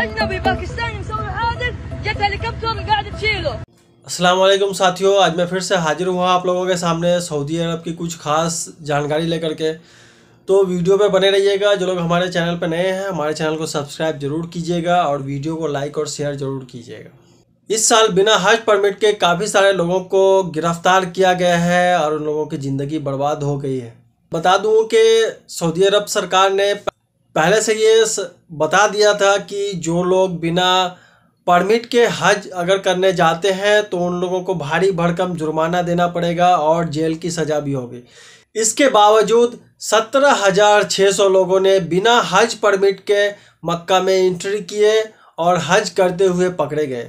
अजनबी पाकिस्तानी مسوي حادث جت हेलीकॉप्टर قاعد تشيله असलम साथियों आज मैं फिर से हाजिर हुआ आप लोगों के सामने सऊदी अरब की कुछ खास जानकारी लेकर के तो वीडियो पे बने रहिएगा जो लोग हमारे चैनल पे नए हैं हमारे चैनल को सब्सक्राइब जरूर कीजिएगा और वीडियो को लाइक और शेयर जरूर कीजिएगा इस साल बिना हज परमिट के काफ़ी सारे लोगों को गिरफ्तार किया गया है और उन लोगों की ज़िंदगी बर्बाद हो गई है बता दूँ कि सऊदी अरब सरकार ने पहले से ये बता दिया था कि जो लोग बिना परमिट के हज अगर करने जाते हैं तो उन लोगों को भारी भरकम जुर्माना देना पड़ेगा और जेल की सज़ा भी होगी इसके बावजूद सत्रह हज़ार छः सौ लोगों ने बिना हज परमिट के मक्का में एंट्री किए और हज करते हुए पकड़े गए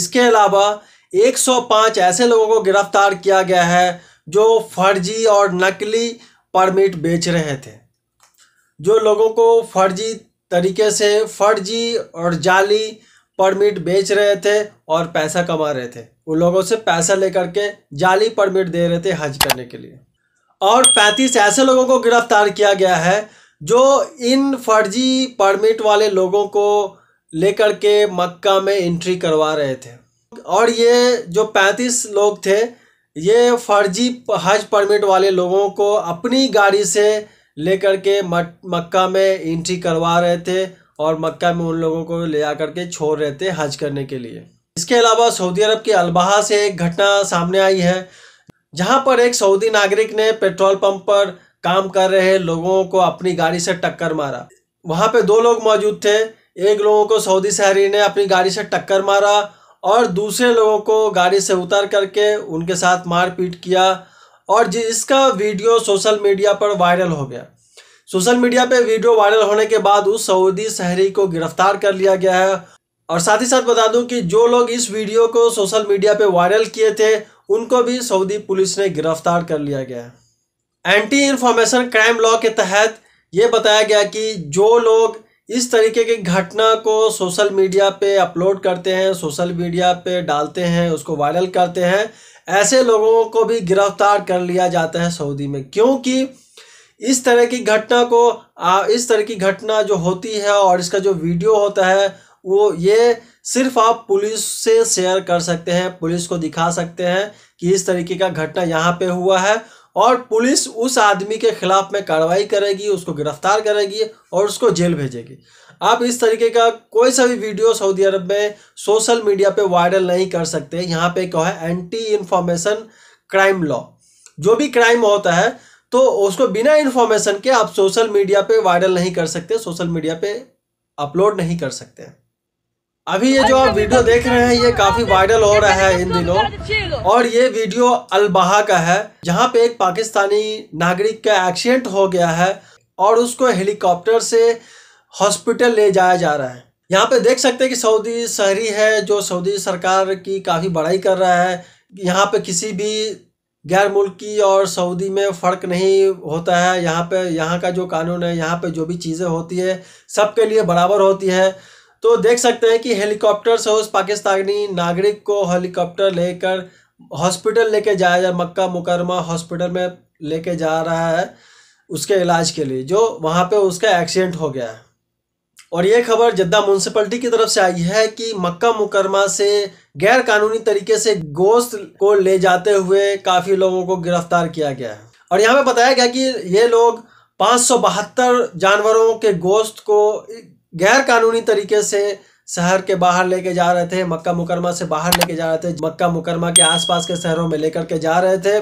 इसके अलावा 105 ऐसे लोगों को गिरफ्तार किया गया है जो फर्जी और नकली परमिट बेच रहे थे जो लोगों को फर्जी तरीके से फर्जी और जाली परमिट बेच रहे थे और पैसा कमा रहे थे उन लोगों से पैसा लेकर के जाली परमिट दे रहे थे हज करने के लिए और पैंतीस ऐसे लोगों को गिरफ्तार किया गया है जो इन फर्जी परमिट वाले लोगों को लेकर के मक्का में एंट्री करवा रहे थे और ये जो पैंतीस लोग थे ये फर्जी हज परमिट वाले लोगों को अपनी गाड़ी से लेकर के मक्का में एंट्री करवा रहे थे और मक्का में उन लोगों को ले जा करके छोड़ रहे थे हज करने के लिए इसके अलावा सऊदी अरब के अलबहा से एक घटना सामने आई है जहां पर एक सऊदी नागरिक ने पेट्रोल पंप पर काम कर रहे लोगों को अपनी गाड़ी से टक्कर मारा वहां पे दो लोग मौजूद थे एक लोगों को सऊदी शहरी ने अपनी गाड़ी से टक्कर मारा और दूसरे लोगों को गाड़ी से उतार करके उनके साथ मारपीट किया और जिसका वीडियो सोशल मीडिया पर वायरल हो गया सोशल मीडिया पे वीडियो वायरल होने के बाद उस सऊदी शहरी को गिरफ्तार कर लिया गया है और साथ ही साथ बता दूं कि जो लोग इस वीडियो को सोशल मीडिया पे वायरल किए थे उनको भी सऊदी पुलिस ने गिरफ्तार कर लिया गया है एंटी इन्फॉर्मेशन क्राइम लॉ के तहत ये बताया गया कि जो लोग इस तरीके की घटना को सोशल मीडिया पे अपलोड करते हैं सोशल मीडिया पे डालते हैं उसको वायरल करते हैं ऐसे लोगों को भी गिरफ्तार कर लिया जाता है सऊदी में क्योंकि इस तरह की घटना को आ, इस तरह की घटना जो होती है और इसका जो वीडियो होता है वो ये सिर्फ आप पुलिस से शेयर कर सकते हैं पुलिस को दिखा सकते हैं कि इस तरीके का घटना यहाँ पे हुआ है और पुलिस उस आदमी के खिलाफ में कार्रवाई करेगी उसको गिरफ्तार करेगी और उसको जेल भेजेगी आप इस तरीके का कोई सा भी वीडियो सऊदी अरब में सोशल मीडिया पे वायरल नहीं कर सकते यहाँ पे क्या है एंटी इन्फॉर्मेशन क्राइम लॉ जो भी क्राइम होता है तो उसको बिना इन्फॉर्मेशन के आप सोशल मीडिया पे वायरल नहीं कर सकते सोशल मीडिया पे अपलोड नहीं कर सकते अभी ये जो आप वीडियो देख रहे हैं ये काफी वायरल हो रहा है इन दिनों और ये वीडियो अलबहा का है जहाँ पे एक पाकिस्तानी नागरिक का एक्सीडेंट हो गया है और उसको हेलीकॉप्टर से हॉस्पिटल ले जाया जा रहा है यहाँ पे देख सकते हैं कि सऊदी शहरी है जो सऊदी सरकार की काफ़ी बड़ाई कर रहा है यहाँ पे किसी भी गैर मुल्की और सऊदी में फ़र्क नहीं होता है यहाँ पे यहाँ का जो कानून है यहाँ पे जो भी चीज़ें होती है सबके लिए बराबर होती है तो देख सकते हैं कि हेलीकॉप्टर से उस पाकिस्तानी नागरिक को हेलीकॉप्टर लेकर हॉस्पिटल लेके जाया जा मक्का मुकरमा हॉस्पिटल में लेके जा रहा है उसके इलाज के लिए जो वहाँ पे उसका एक्सीडेंट हो गया है और ये खबर जद्दा म्यूनसिपलिटी की तरफ से आई है कि मक्का मुकरमा से गैर कानूनी तरीके से गोश्त को ले जाते हुए काफ़ी लोगों को गिरफ्तार किया गया है और यहाँ पे बताया गया कि ये लोग पाँच जानवरों के गोश्त को गैर कानूनी तरीके से शहर के बाहर लेके जा रहे थे मक्का मुकरमा से बाहर लेके जा रहे थे मक्का मुकरमा के आसपास के शहरों में लेकर के जा रहे थे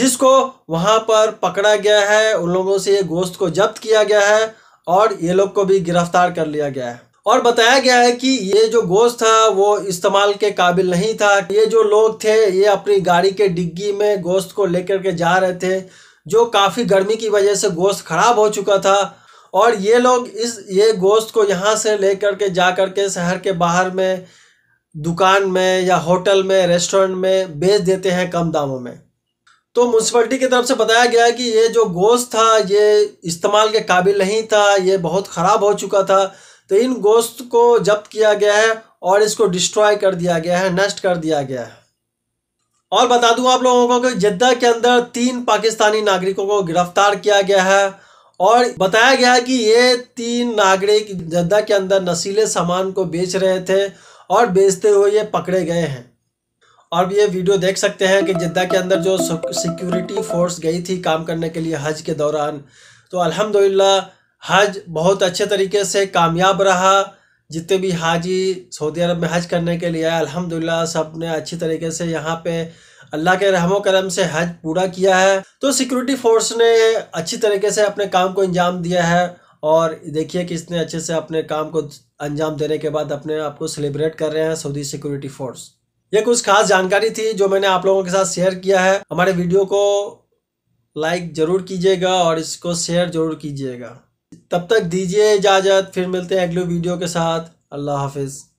जिसको वहाँ पर पकड़ा गया है उन लोगों से ये गोश्त को जब्त किया गया है और ये लोग को भी गिरफ्तार कर लिया गया है और बताया गया है कि ये जो गोश्त था वो इस्तेमाल के काबिल नहीं था ये जो लोग थे ये अपनी गाड़ी के डिग्गी में गोश्त को लेकर के जा रहे थे जो काफ़ी गर्मी की वजह से गोश्त खराब हो चुका था और ये लोग इस ये गोश्त को यहाँ से ले कर के जा कर के शहर के बाहर में दुकान में या होटल में रेस्टोरेंट में बेच देते हैं कम दामों में तो म्यूनसिपलिटी की तरफ से बताया गया कि ये जो गोश्त था ये इस्तेमाल के काबिल नहीं था ये बहुत ख़राब हो चुका था तो इन गोश्त को जब्त किया गया है और इसको डिस्ट्रॉय कर दिया गया है नष्ट कर दिया गया है और बता दूं आप लोगों को कि जद्दा के अंदर तीन पाकिस्तानी नागरिकों को गिरफ्तार किया गया है और बताया गया कि ये तीन नागरिक जद्दा के अंदर नशीले सामान को बेच रहे थे और बेचते हुए ये पकड़े गए हैं और ये वीडियो देख सकते हैं कि जद्दा के अंदर जो सिक्योरिटी फोर्स गई थी काम करने के लिए हज के दौरान तो अल्हम्दुलिल्लाह हज बहुत अच्छे तरीके से कामयाब रहा जितने भी हाजी सऊदी अरब में हज करने के लिए आए अलहमदिल्ला सब ने अच्छी तरीके से यहाँ पर अल्लाह के रहम करम से हज पूरा किया है तो सिक्योरिटी फोर्स ने अच्छी तरीके से अपने काम को अंजाम दिया है और देखिए कि इसने अच्छे से अपने काम को अंजाम देने के बाद अपने आप को सेलिब्रेट कर रहे हैं सऊदी सिक्योरिटी फोर्स ये कुछ खास जानकारी थी जो मैंने आप लोगों के साथ शेयर किया है हमारे वीडियो को लाइक जरूर कीजिएगा और इसको शेयर जरूर कीजिएगा तब तक दीजिए इजाज़त फिर मिलते हैं अगले वीडियो के साथ अल्लाह हाफिज़